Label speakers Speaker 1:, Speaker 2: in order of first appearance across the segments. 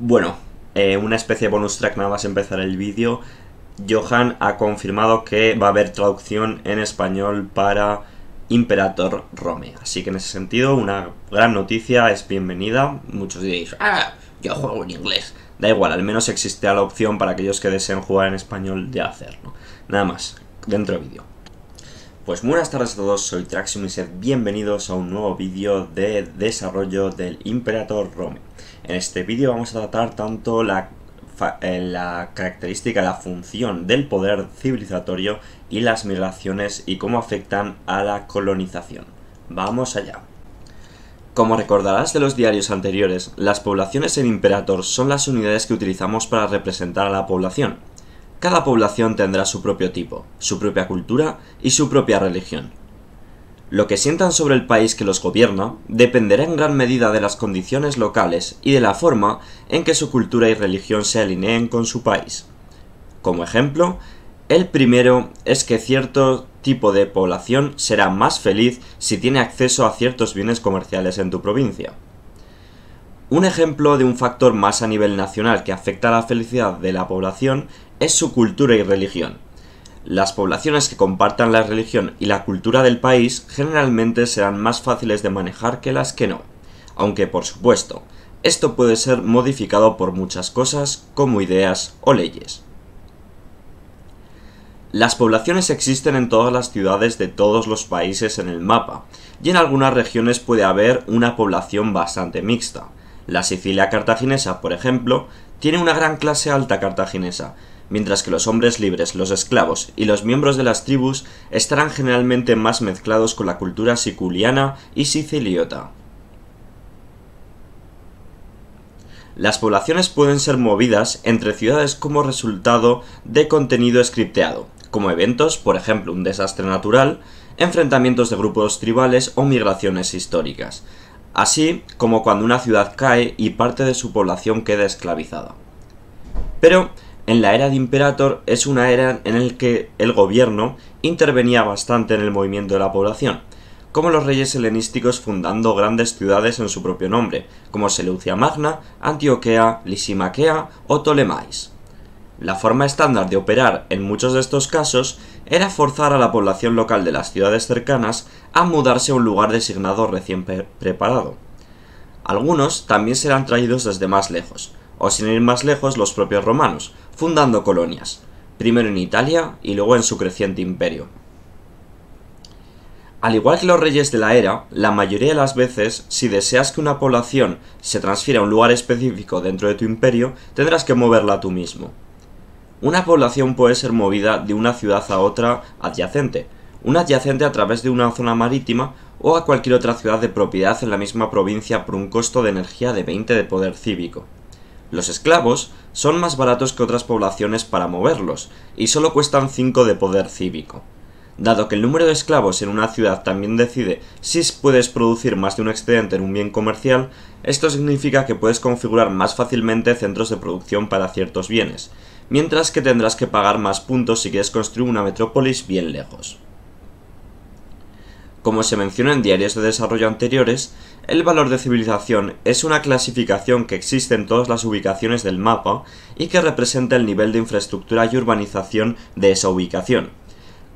Speaker 1: Bueno, eh, una especie de bonus track nada más empezar el vídeo. Johan ha confirmado que va a haber traducción en español para Imperator Rome. Así que en ese sentido, una gran noticia, es bienvenida. Muchos diréis, ah, yo juego en inglés. Da igual, al menos existe la opción para aquellos que deseen jugar en español de hacerlo. Nada más, dentro vídeo. Pues buenas tardes a todos, soy Traxium y sed bienvenidos a un nuevo vídeo de desarrollo del Imperator Rome. En este vídeo vamos a tratar tanto eh, la, característica, la función del poder civilizatorio y las migraciones y cómo afectan a la colonización. Vamos allá. Como recordarás de los diarios anteriores, las poblaciones en Imperator son las unidades que utilizamos para representar a la población. Cada población tendrá su propio tipo, su propia cultura y su propia religión. Lo que sientan sobre el país que los gobierna dependerá en gran medida de las condiciones locales y de la forma en que su cultura y religión se alineen con su país. Como ejemplo, el primero es que cierto tipo de población será más feliz si tiene acceso a ciertos bienes comerciales en tu provincia. Un ejemplo de un factor más a nivel nacional que afecta a la felicidad de la población es su cultura y religión. Las poblaciones que compartan la religión y la cultura del país generalmente serán más fáciles de manejar que las que no, aunque por supuesto, esto puede ser modificado por muchas cosas como ideas o leyes. Las poblaciones existen en todas las ciudades de todos los países en el mapa, y en algunas regiones puede haber una población bastante mixta. La Sicilia cartaginesa, por ejemplo, tiene una gran clase alta cartaginesa, mientras que los hombres libres, los esclavos y los miembros de las tribus estarán generalmente más mezclados con la cultura siculiana y siciliota. Las poblaciones pueden ser movidas entre ciudades como resultado de contenido escripteado, como eventos, por ejemplo un desastre natural, enfrentamientos de grupos tribales o migraciones históricas, así como cuando una ciudad cae y parte de su población queda esclavizada. Pero en la era de Imperator es una era en la que el gobierno intervenía bastante en el movimiento de la población, como los reyes helenísticos fundando grandes ciudades en su propio nombre, como Seleucia Magna, Antioquea, Lisimaquea o Ptolemais. La forma estándar de operar en muchos de estos casos era forzar a la población local de las ciudades cercanas a mudarse a un lugar designado recién preparado. Algunos también serán traídos desde más lejos, o sin ir más lejos los propios romanos, fundando colonias, primero en Italia y luego en su creciente imperio. Al igual que los reyes de la era, la mayoría de las veces, si deseas que una población se transfiera a un lugar específico dentro de tu imperio, tendrás que moverla tú mismo. Una población puede ser movida de una ciudad a otra adyacente, una adyacente a través de una zona marítima o a cualquier otra ciudad de propiedad en la misma provincia por un costo de energía de 20 de poder cívico. Los esclavos son más baratos que otras poblaciones para moverlos, y solo cuestan 5 de poder cívico. Dado que el número de esclavos en una ciudad también decide si puedes producir más de un excedente en un bien comercial, esto significa que puedes configurar más fácilmente centros de producción para ciertos bienes, mientras que tendrás que pagar más puntos si quieres construir una metrópolis bien lejos. Como se menciona en diarios de desarrollo anteriores, el valor de civilización es una clasificación que existe en todas las ubicaciones del mapa y que representa el nivel de infraestructura y urbanización de esa ubicación.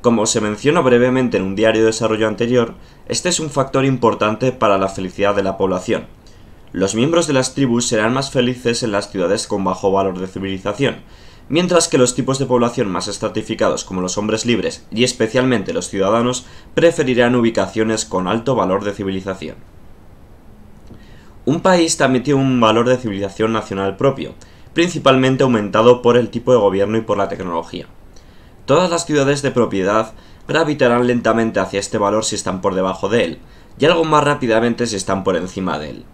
Speaker 1: Como se menciona brevemente en un diario de desarrollo anterior, este es un factor importante para la felicidad de la población. Los miembros de las tribus serán más felices en las ciudades con bajo valor de civilización, mientras que los tipos de población más estratificados como los hombres libres y especialmente los ciudadanos preferirán ubicaciones con alto valor de civilización. Un país también tiene un valor de civilización nacional propio, principalmente aumentado por el tipo de gobierno y por la tecnología. Todas las ciudades de propiedad gravitarán lentamente hacia este valor si están por debajo de él, y algo más rápidamente si están por encima de él.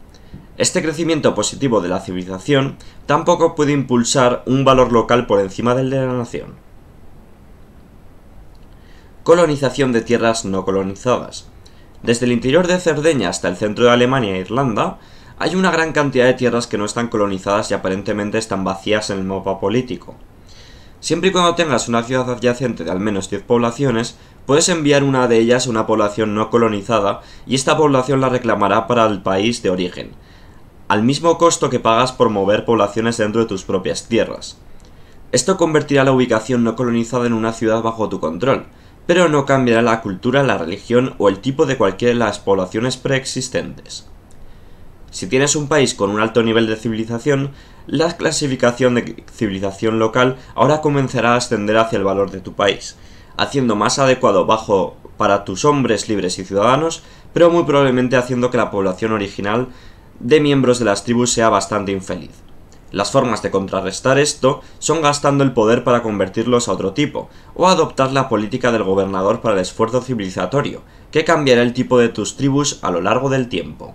Speaker 1: Este crecimiento positivo de la civilización tampoco puede impulsar un valor local por encima del de la nación. Colonización de tierras no colonizadas. Desde el interior de Cerdeña hasta el centro de Alemania e Irlanda, hay una gran cantidad de tierras que no están colonizadas y aparentemente están vacías en el mapa político. Siempre y cuando tengas una ciudad adyacente de al menos 10 poblaciones, puedes enviar una de ellas a una población no colonizada y esta población la reclamará para el país de origen, al mismo costo que pagas por mover poblaciones dentro de tus propias tierras. Esto convertirá la ubicación no colonizada en una ciudad bajo tu control, pero no cambiará la cultura, la religión o el tipo de cualquiera de las poblaciones preexistentes. Si tienes un país con un alto nivel de civilización, la clasificación de civilización local ahora comenzará a ascender hacia el valor de tu país, haciendo más adecuado bajo para tus hombres libres y ciudadanos, pero muy probablemente haciendo que la población original de miembros de las tribus sea bastante infeliz. Las formas de contrarrestar esto son gastando el poder para convertirlos a otro tipo, o adoptar la política del gobernador para el esfuerzo civilizatorio, que cambiará el tipo de tus tribus a lo largo del tiempo.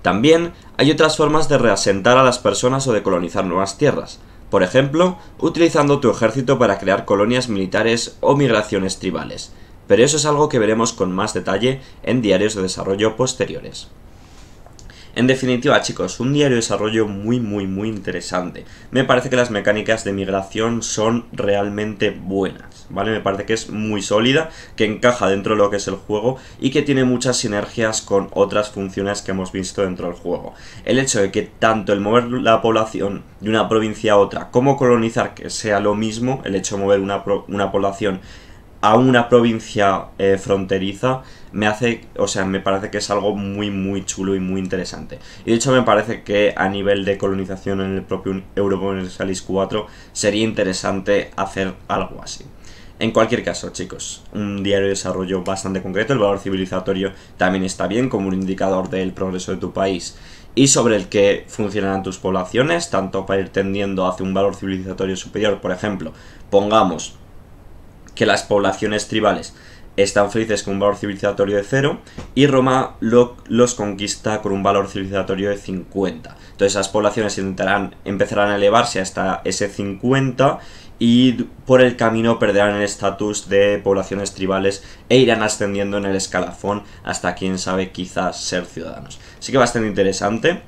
Speaker 1: También hay otras formas de reasentar a las personas o de colonizar nuevas tierras, por ejemplo, utilizando tu ejército para crear colonias militares o migraciones tribales, pero eso es algo que veremos con más detalle en diarios de desarrollo posteriores. En definitiva, chicos, un diario de desarrollo muy, muy, muy interesante. Me parece que las mecánicas de migración son realmente buenas, ¿vale? Me parece que es muy sólida, que encaja dentro de lo que es el juego y que tiene muchas sinergias con otras funciones que hemos visto dentro del juego. El hecho de que tanto el mover la población de una provincia a otra como colonizar que sea lo mismo, el hecho de mover una, una población a una provincia eh, fronteriza me hace, o sea, me parece que es algo muy, muy chulo y muy interesante. Y de hecho me parece que a nivel de colonización en el propio Europa Universalis 4 sería interesante hacer algo así. En cualquier caso, chicos, un diario de desarrollo bastante concreto, el valor civilizatorio también está bien como un indicador del progreso de tu país y sobre el que funcionan tus poblaciones, tanto para ir tendiendo hacia un valor civilizatorio superior, por ejemplo, pongamos que las poblaciones tribales están felices con un valor civilizatorio de 0 y Roma los conquista con un valor civilizatorio de 50. Entonces esas poblaciones intentarán, empezarán a elevarse hasta ese 50 y por el camino perderán el estatus de poblaciones tribales e irán ascendiendo en el escalafón hasta quien sabe quizás ser ciudadanos. Así que bastante interesante,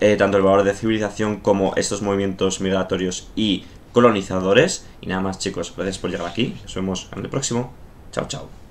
Speaker 1: eh, tanto el valor de civilización como estos movimientos migratorios y colonizadores. Y nada más chicos, gracias por llegar aquí. Nos vemos en el próximo. Chao, chao.